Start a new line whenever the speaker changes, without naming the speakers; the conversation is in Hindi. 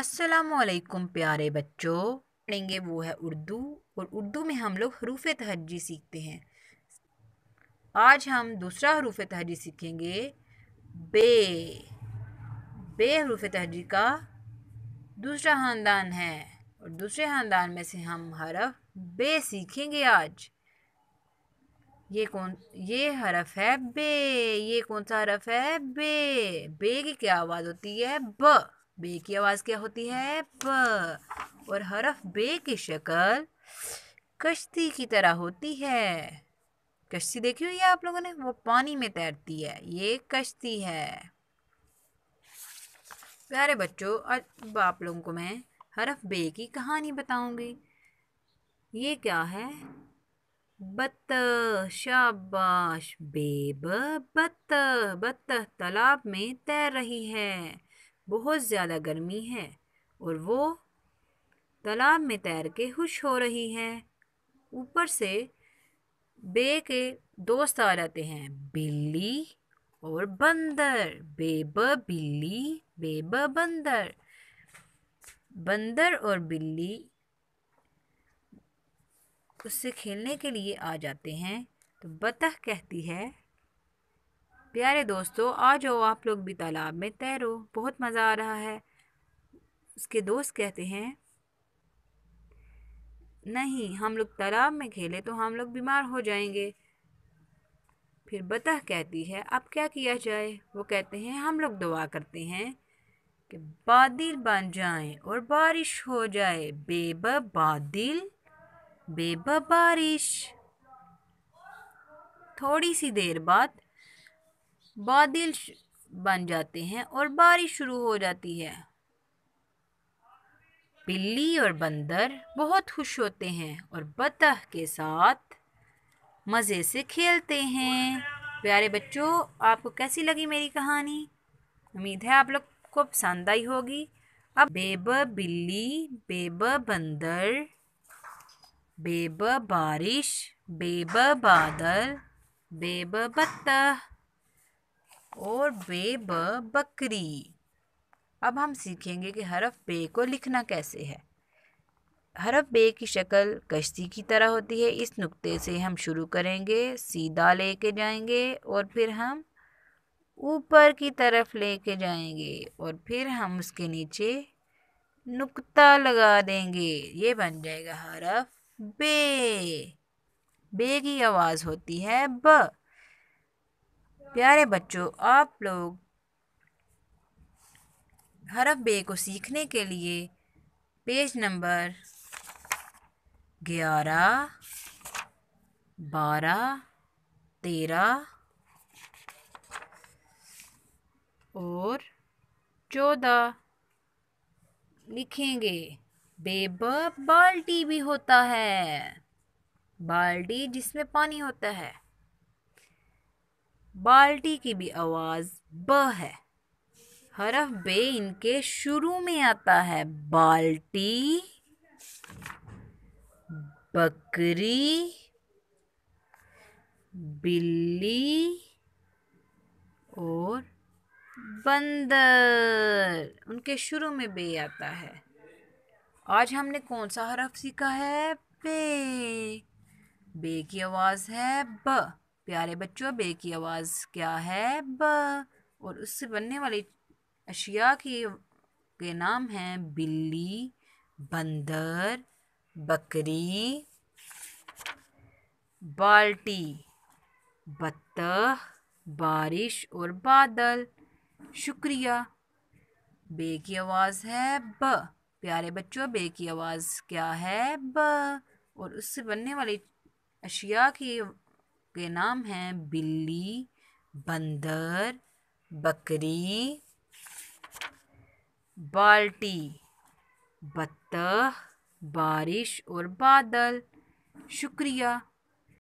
असलकुम प्यारे बच्चों पढ़ेंगे वो है उर्दू और उर्दू में हम लोग हरूफ तहजी सीखते हैं आज हम दूसरा हरूफ तहजी सीखेंगे बे बे हरूफ तहजी का दूसरा ख़ानदान है और दूसरे ख़ानदान में से हम हरफ बे सीखेंगे आज ये कौन ये हरफ है बे ये कौन सा हरफ है बे बे की क्या आवाज़ होती है ब बे की आवाज़ क्या होती है प और हरफ बे की शक्ल कश्ती की तरह होती है कश्ती देखी हुई है आप लोगों ने वो पानी में तैरती है ये कश्ती है प्यारे बच्चों अब आप लोगों को मैं हरफ बे की कहानी बताऊंगी ये क्या है बत शाबाश बेब बत बत तालाब में तैर रही है बहुत ज़्यादा गर्मी है और वो तालाब में तैर के खुश हो रही हैं ऊपर से बे के दोस्त आ जाते हैं बिल्ली और बंदर बेब बिल्ली बेब बंदर बंदर और बिल्ली उससे खेलने के लिए आ जाते हैं तो बतख कहती है प्यारे दोस्तों आ जाओ आप लोग भी तालाब में तैरो बहुत मज़ा आ रहा है उसके दोस्त कहते हैं नहीं हम लोग तालाब में खेले तो हम लोग बीमार हो जाएंगे फिर बतह कहती है अब क्या किया जाए वो कहते हैं हम लोग दुआ करते हैं कि बादल बन जाएं और बारिश हो जाए बेब बादल बेब बारिश थोड़ी सी देर बाद बादल बन जाते हैं और बारिश शुरू हो जाती है बिल्ली और बंदर बहुत खुश होते हैं और बतख के साथ मज़े से खेलते हैं प्यारे बच्चों आपको कैसी लगी मेरी कहानी उम्मीद है आप लोग को पसंद आई होगी अब बेब बिल्ली बेब बंदर बेब बारिश बेब बादल बेब बत्तख और बे ब बकरी अब हम सीखेंगे कि हरफ बे को लिखना कैसे है हरफ बे की शक्ल कश्ती की तरह होती है इस नुक्ते से हम शुरू करेंगे सीधा लेके जाएंगे और फिर हम ऊपर की तरफ लेके जाएंगे और फिर हम उसके नीचे नुक्ता लगा देंगे ये बन जाएगा हरफ बे बे की आवाज़ होती है ब प्यारे बच्चों आप लोग हरफ बे को सीखने के लिए पेज नंबर ग्यारह बारह तेरह और चौदह लिखेंगे बेब बाल्टी भी होता है बाल्टी जिसमें पानी होता है बाल्टी की भी आवाज़ ब है हरफ बे इनके शुरू में आता है बाल्टी बकरी बिल्ली और बंदर उनके शुरू में बे आता है आज हमने कौन सा हरफ सीखा है बे बे की आवाज़ है ब प्यारे बच्चों बे की आवाज़ क्या है ब और उससे बनने वाली अशिया की के नाम हैं बिल्ली बंदर बकरी बाल्टी बत्तख बारिश और बादल शुक्रिया बे की आवाज़ है ब प्यारे बच्चों बे की आवाज़ क्या है ब और उससे बनने वाली अशिया की के नाम हैं बिल्ली बंदर बकरी बाल्टी बत्तख बारिश और बादल शुक्रिया